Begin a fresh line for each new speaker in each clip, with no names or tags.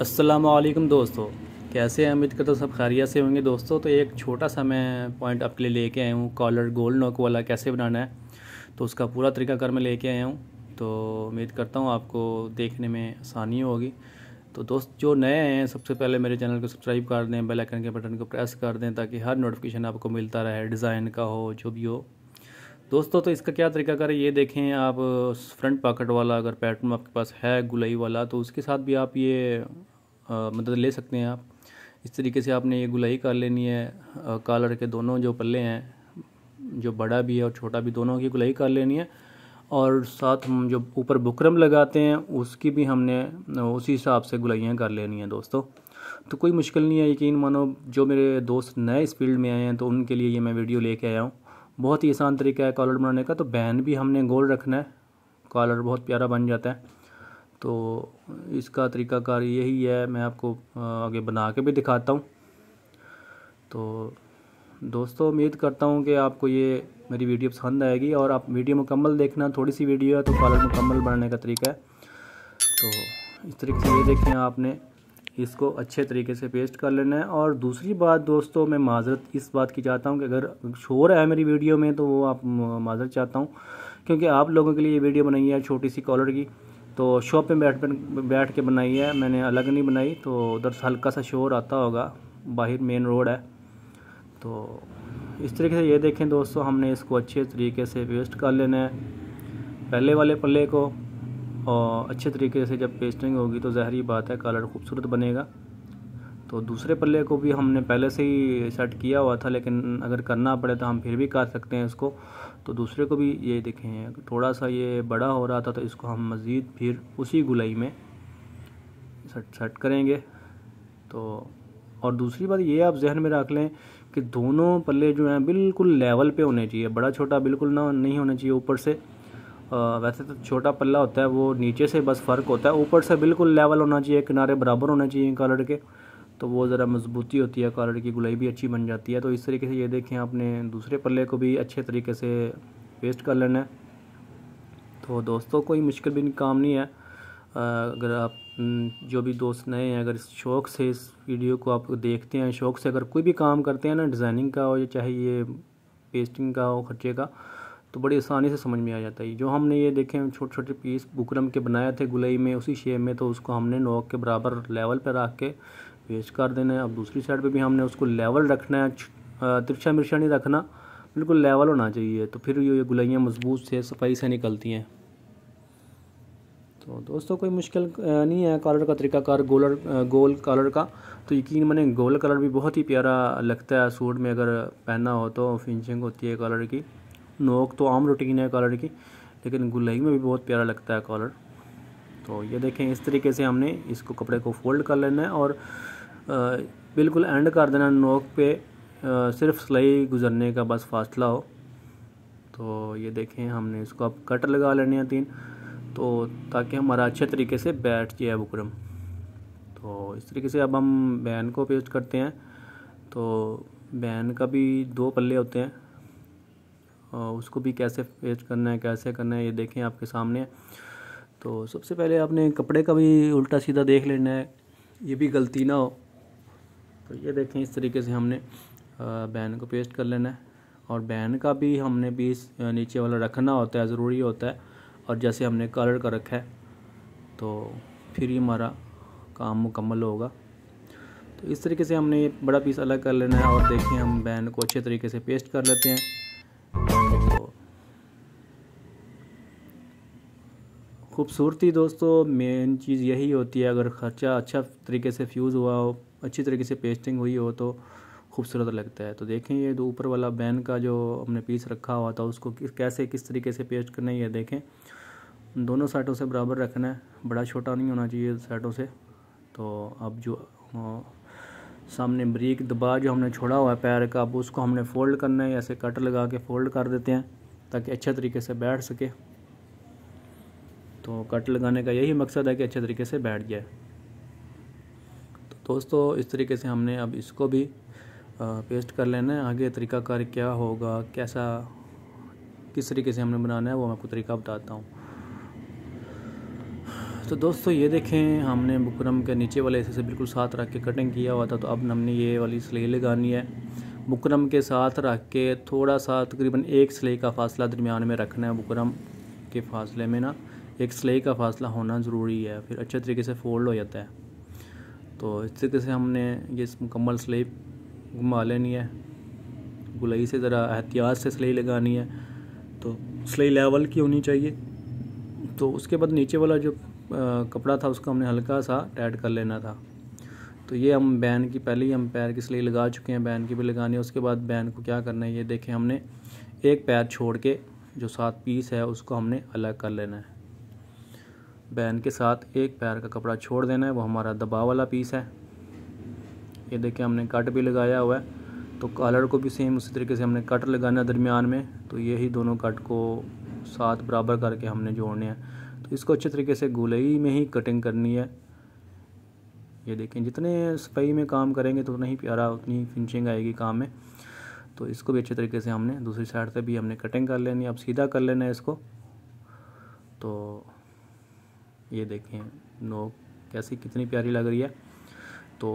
असलम दोस्तों कैसे हैं उम्मीद करता हूँ सब खैरियत से होंगे दोस्तों तो एक छोटा सा मैं पॉइंट आपके लिए लेके आया हूँ कॉलर गोल नोक वाला कैसे बनाना है तो उसका पूरा तरीका कर मैं लेके आया हूँ तो उम्मीद करता हूँ आपको देखने में आसानी होगी तो दोस्त जो नए हैं सबसे पहले मेरे चैनल को सब्सक्राइब कर दें बेल आइकन के बटन को प्रेस कर दें ताकि हर नोटिफिकेशन आपको मिलता रहे डिज़ाइन का हो जो भी हो दोस्तों तो इसका क्या तरीका करें ये देखें आप फ्रंट पॉकेट वाला अगर पैटर्न आपके पास है गुलाई वाला तो उसके साथ भी आप ये आ, मदद ले सकते हैं आप इस तरीके से आपने ये गुलाई कर लेनी है कॉलर के दोनों जो पल्ले हैं जो बड़ा भी है और छोटा भी दोनों की गुलाई कर लेनी है और साथ हम जो ऊपर बुकरम लगाते हैं उसकी भी हमने उसी हिसाब से गुलाइयाँ कर लेनी है दोस्तों तो कोई मुश्किल नहीं है यकीन मानो जो मेरे दोस्त नए इस फील्ड में आए हैं तो उनके लिए ये मैं वीडियो लेके आया हूँ बहुत ही आसान तरीका है कॉलर बनाने का तो बैन भी हमने गोल रखना है कॉलर बहुत प्यारा बन जाता है तो इसका तरीकाकार यही है मैं आपको आगे बना के भी दिखाता हूँ तो दोस्तों उम्मीद करता हूँ कि आपको ये मेरी वीडियो पसंद आएगी और आप वीडियो मुकम्मल देखना थोड़ी सी वीडियो है तो कॉलर मुकम्मल बनाने का तरीका है तो इस तरीके से ये देखें आपने इसको अच्छे तरीके से पेस्ट कर लेना है और दूसरी बात दोस्तों मैं माजरत इस बात की चाहता हूँ कि अगर शोर है मेरी वीडियो में तो वो आप माजरत चाहता हूँ क्योंकि आप लोगों के लिए ये वीडियो बनाई है छोटी सी कॉलर की तो शॉप में बैठ बैठ के बनाई है मैंने अलग नहीं बनाई तो उधर से हल्का सा शोर आता होगा बाहर मेन रोड है तो इस तरीके से ये देखें दोस्तों हमने इसको अच्छे तरीके से पेस्ट कर लेना है पहले वाले पल्ले को और अच्छे तरीके से जब पेस्टिंग होगी तो ज़ाहरी बात है कलर खूबसूरत बनेगा तो दूसरे पल्ले को भी हमने पहले से ही सेट किया हुआ था लेकिन अगर करना पड़े तो हम फिर भी कर सकते हैं इसको तो दूसरे को भी ये देखें थोड़ा सा ये बड़ा हो रहा था तो इसको हम मज़ीद फिर उसी गुलाई में सेट सेट करेंगे तो और दूसरी बात ये आप जहन में रख लें कि दोनों पल्ले जो हैं बिल्कुल लेवल पर होने चाहिए बड़ा छोटा बिल्कुल ना नहीं होना चाहिए ऊपर से वैसे तो छोटा पल्ला होता है वो नीचे से बस फ़र्क होता है ऊपर से बिल्कुल लेवल होना चाहिए किनारे बराबर होना चाहिए कॉलर के तो वो ज़रा मजबूती होती है कॉलर की गुलाई भी अच्छी बन जाती है तो इस तरीके से ये देखें आपने दूसरे पल्ले को भी अच्छे तरीके से पेस्ट कर लेना है तो दोस्तों कोई मुश्किल भी काम नहीं है अगर आप जो भी दोस्त नए हैं अगर इस शौक़ से इस वीडियो को आप देखते हैं शौक़ से अगर कोई भी काम करते हैं ना डिज़ाइनिंग का हो या चाहे ये पेस्टिंग का हो खर्चे का तो बड़ी आसानी से समझ में आ जाता है जो हमने ये देखे छोटे छोटे पीस बुकरम के बनाए थे गुलई में उसी शेप में तो उसको हमने नोक के बराबर लेवल पर रख के पेश कर देना है अब दूसरी साइड पर भी हमने उसको लेवल रखना है तिरछा मिर्चा नहीं रखना बिल्कुल लेवल होना चाहिए तो फिर ये गुलाइयाँ मजबूत से सफाई से निकलती हैं तो दोस्तों कोई मुश्किल नहीं है कॉलर का तरीकाकार गोलर गोल कॉलर का तो यकीन मैंने गोल कलर भी बहुत ही प्यारा लगता है सूट में अगर पहना हो तो फिनिशिंग होती है कॉलर की नोक तो आम रूटीन है कॉलर की लेकिन गुलाई में भी बहुत प्यारा लगता है कॉलर तो ये देखें इस तरीके से हमने इसको कपड़े को फोल्ड कर लेना है और बिल्कुल एंड कर देना नोक पे सिर्फ सिलाई गुजरने का बस फासला हो तो ये देखें हमने इसको अब कट लगा लेने हैं तीन तो ताकि हमारा अच्छे तरीके से बैठ जाए बुकरम तो इस तरीके से अब हम बैन को पेस्ट करते हैं तो बैन का भी दो पल्ले होते हैं उसको भी कैसे फेस करना है कैसे करना है ये देखें आपके सामने तो सबसे पहले आपने कपड़े का भी उल्टा सीधा देख लेना है ये भी गलती ना हो तो ये देखें इस तरीके से हमने बैन को पेस्ट कर लेना है और बैन का भी हमने पीस नीचे वाला रखना होता है ज़रूरी होता है और जैसे हमने कलर का रखा है तो फिर ही हमारा काम मुकम्मल होगा तो इस तरीके से हमने बड़ा पीस अलग कर लेना है और देखें हम बैन को अच्छे तरीके से पेस्ट कर लेते हैं खूबसूरती दोस्तों मेन चीज़ यही होती है अगर ख़र्चा अच्छा तरीके से फ्यूज़ हुआ हो अच्छी तरीके से पेस्टिंग हुई हो तो खूबसूरत लगता है तो देखें ये जो ऊपर वाला बैन का जो हमने पीस रखा हुआ था उसको कैसे किस तरीके से पेस्ट करना है ये देखें दोनों साइडों से बराबर रखना है बड़ा छोटा नहीं होना चाहिए साइडों से तो अब जो सामने ब्रीक दबा जो हमने छोड़ा हुआ है पैर का अब उसको हमने फ़ोल्ड करना है ऐसे कट लगा के फ़ोल्ड कर देते हैं ताकि अच्छे तरीके से बैठ सके तो कट लगाने का यही मकसद है कि अच्छे तरीके से बैठ जाए तो दोस्तों इस तरीके से हमने अब इसको भी पेस्ट कर लेना है आगे तरीकाकार क्या होगा कैसा किस तरीके से हमने बनाना है वो मैं आपको तरीका बताता हूँ तो दोस्तों ये देखें हमने बुकरम के नीचे वाले हिस्से से बिल्कुल साथ रख के कटिंग किया हुआ था तो अब हमने ये वाली सिलाई लगानी है बुकरम के साथ रख के थोड़ा सा तकरीबन एक सिलाई का फासला दरमियान में रखना है बुकरम के फासले में ना एक सिलाई का फासला होना ज़रूरी है फिर अच्छे तरीके से फोल्ड हो जाता है तो इस तरीके से हमने ये मुकम्मल सिलाई घुमा लेनी है गुलाई से ज़रा एहतियात से सिलाई लगानी है तो सिलाई लेवल की होनी चाहिए तो उसके बाद नीचे वाला जो कपड़ा था उसको हमने हल्का सा टाइट कर लेना था तो ये हम बैन की पहले ही हम पैर की सिलाई लगा चुके हैं बैन की भी लगानी है उसके बाद बैन को क्या करना है ये देखें हमने एक पैर छोड़ के जो सात पीस है उसको हमने अलग कर लेना है बैन के साथ एक पैर का कपड़ा छोड़ देना है वो हमारा दबाव वाला पीस है ये देखिए हमने कट भी लगाया हुआ है तो कॉलर को भी सेम उसी तरीके से हमने कट लगाना है दरमियान में तो यही दोनों कट को साथ बराबर करके हमने जोड़ने हैं तो इसको अच्छे तरीके से गुलई में ही कटिंग करनी है ये देखें जितने सफाई में काम करेंगे तो उतना ही प्यारा उतनी फिनिशिंग आएगी काम में तो इसको भी अच्छे तरीके से हमने दूसरी साइड से भी हमने कटिंग कर लेनी अब सीधा कर लेना है इसको तो ये देखें नोक कैसी कितनी प्यारी लग रही है तो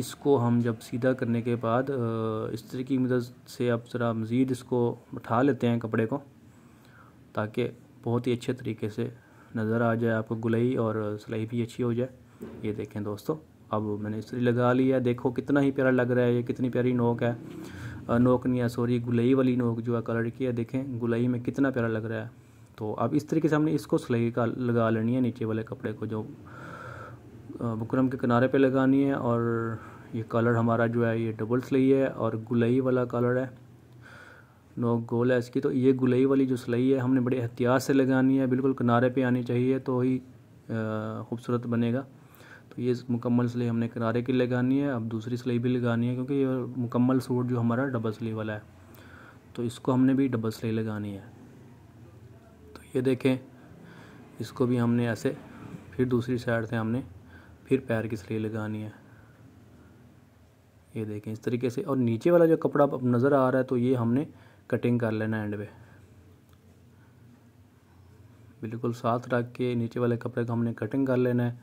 इसको हम जब सीधा करने के बाद तरह की मदद से आप ज़रा मज़ीद इसको उठा लेते हैं कपड़े को ताकि बहुत ही अच्छे तरीके से नज़र आ जाए आपको गुलई और सिलाई भी अच्छी हो जाए ये देखें दोस्तों अब मैंने इस्त्री लगा ली है देखो कितना ही प्यारा लग रहा है ये कितनी प्यारी नोक है नोक नहीं है सॉरी गुलई वाली नोक जो है कलर की है देखें गुलई में कितना प्यारा लग रहा है तो अब इस तरीके से हमने इसको सिलाई का लगा लेनी है नीचे वाले कपड़े को जो बकरम के किनारे पे लगानी है और ये कलर हमारा जो है ये डबल सिलाई है और गुलई वाला कलर है नो गोल है इसकी तो ये गुलई वाली जो सिलाई है हमने बड़े एहतियात से लगानी है बिल्कुल किनारे पे आनी चाहिए तो ही खूबसूरत बनेगा तो ये मुकम्मल सिलाई हमने किनारे की लगानी है अब दूसरी सिलाई भी लगानी है क्योंकि ये मुकम्मल सूट जो हमारा डबल सिलाई वाला है तो इसको हमने भी डबल सिलाई लगानी है ये देखें इसको भी हमने ऐसे फिर दूसरी साइड से हमने फिर पैर की सिलाई लगानी है ये देखें इस तरीके से और नीचे वाला जो कपड़ा अब नज़र आ रहा है तो ये हमने कटिंग कर लेना एंड पे बिल्कुल साथ रख के नीचे वाले कपड़े का हमने कटिंग कर लेना है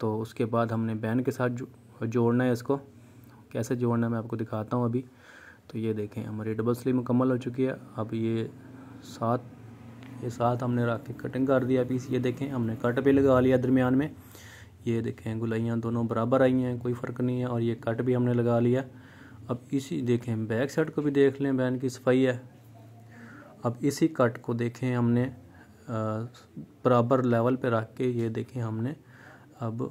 तो उसके बाद हमने बैन के साथ जो, जोड़ना है इसको कैसे जोड़ना है मैं आपको दिखाता हूँ अभी तो ये देखें हमारी डबल स्लीव मुकम्मल हो चुकी है अब ये सात के साथ हमने रख के कटिंग कर दिया पीस ये देखें हमने कट भी लगा लिया दरमियान में ये देखें गुलाइयाँ दोनों बराबर आई हैं कोई फ़र्क नहीं है और ये कट भी हमने लगा लिया अब इसी देखें बैक साइड को भी देख लें बैन की सफाई है अब इसी कट को देखें हमने बराबर लेवल पे रख के ये देखें हमने अब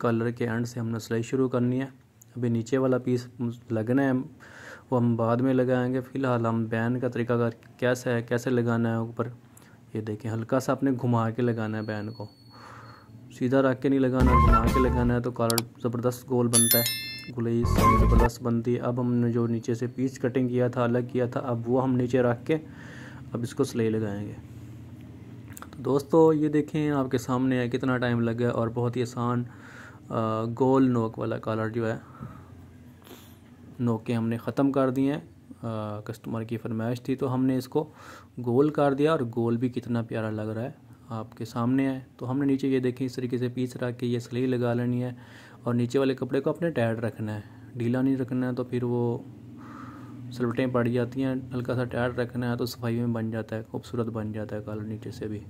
कलर के एंड से हमने सिलाई शुरू करनी है अभी नीचे वाला पीस लगना है वो हम बाद में लगाएंगे फ़िलहाल हम बैन का तरीकाकार कैसा है कैसे लगाना है ऊपर ये देखें हल्का सा आपने घुमा के लगाना है बैन को सीधा रख के नहीं लगाना घुमा के लगाना है तो कॉलर ज़बरदस्त गोल बनता है गुलई ज़बरदस्त बनती है अब हमने जो नीचे से पीस कटिंग किया था अलग किया था अब वो हम नीचे रख के अब इसको सिलाई लगाएंगे तो दोस्तों ये देखें आपके सामने है कितना टाइम लग गया और बहुत ही आसान गोल नोक वाला कॉलर जो है नोके हमने ख़त्म कर दिए हैं कस्टमर की फरमाइश थी तो हमने इसको गोल कर दिया और गोल भी कितना प्यारा लग रहा है आपके सामने है तो हमने नीचे ये देखें इस तरीके से पीस रख के ये स्लीव लगा लेनी है और नीचे वाले कपड़े को अपने टाइट रखना है ढीला नहीं रखना है तो फिर वो सलवटें पड़ जाती हैं हल्का सा टाइट रखना है तो सफाई में बन जाता है खूबसूरत बन जाता है कलर नीचे से भी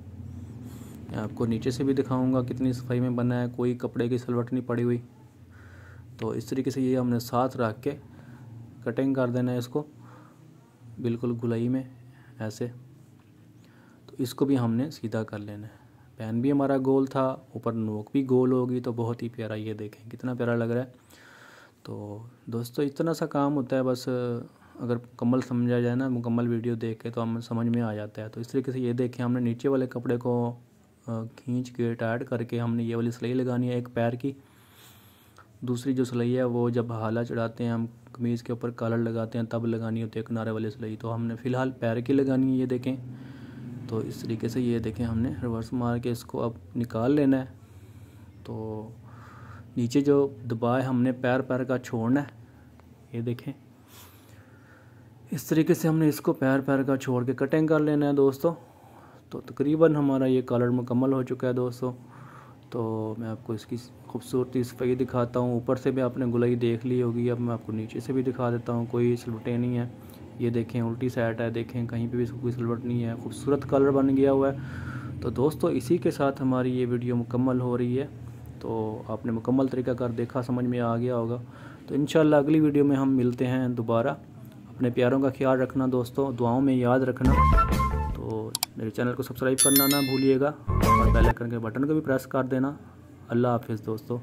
आपको नीचे से भी दिखाऊंगा कितनी सफाई में बना है कोई कपड़े की सलवट नहीं पड़ी हुई तो इस तरीके से ये हमने साथ रख के कटिंग कर देना है इसको बिल्कुल गुलाई में ऐसे तो इसको भी हमने सीधा कर लेना है पैन भी हमारा गोल था ऊपर नोक भी गोल होगी तो बहुत ही प्यारा ये देखें कितना प्यारा लग रहा है तो दोस्तों इतना सा काम होता है बस अगर मुकम्मल समझा जाए ना मुकम्मल वीडियो देख के तो हम समझ में आ जाता है तो इस तरीके से ये देखें हमने नीचे वाले कपड़े को खींच के टाइट करके हमने ये वाली सिलाई लगानी है एक पैर की दूसरी जो सिलाई है वो जब हाला चढ़ाते हैं हम कमीज़ के ऊपर कलर लगाते हैं तब लगानी होती है किनारे वाले सिलाई तो हमने फ़िलहाल पैर की लगानी है ये देखें तो इस तरीके से ये देखें हमने रिवर्स मार के इसको अब निकाल लेना है तो नीचे जो दबाए हमने पैर पैर का छोड़ना है ये देखें इस तरीके से हमने इसको पैर पैर का छोड़ के कटिंग कर लेना है दोस्तों तो तकरीबन हमारा ये कलर मुकम्मल हो चुका है दोस्तों तो मैं आपको इसकी खूबसूरती सफ़ाई दिखाता हूँ ऊपर से भी आपने गुलाई देख ली होगी अब मैं आपको नीचे से भी दिखा देता हूँ कोई सिलवटें नहीं है ये देखें उल्टी साइड है देखें कहीं पे भी इसको कोई सिलवट नहीं है खूबसूरत कलर बन गया हुआ है तो दोस्तों इसी के साथ हमारी ये वीडियो मुकम्मल हो रही है तो आपने मुकम्मल तरीक़ाकार देखा समझ में आ गया होगा तो इन अगली वीडियो में हम मिलते हैं दोबारा अपने प्यारों का ख्याल रखना दोस्तों दुआओं में याद रखना तो मेरे चैनल को सब्सक्राइब करना ना भूलिएगा और बेल आइकन के बटन को भी प्रेस कर देना अल्लाह हाफिज़ दोस्तों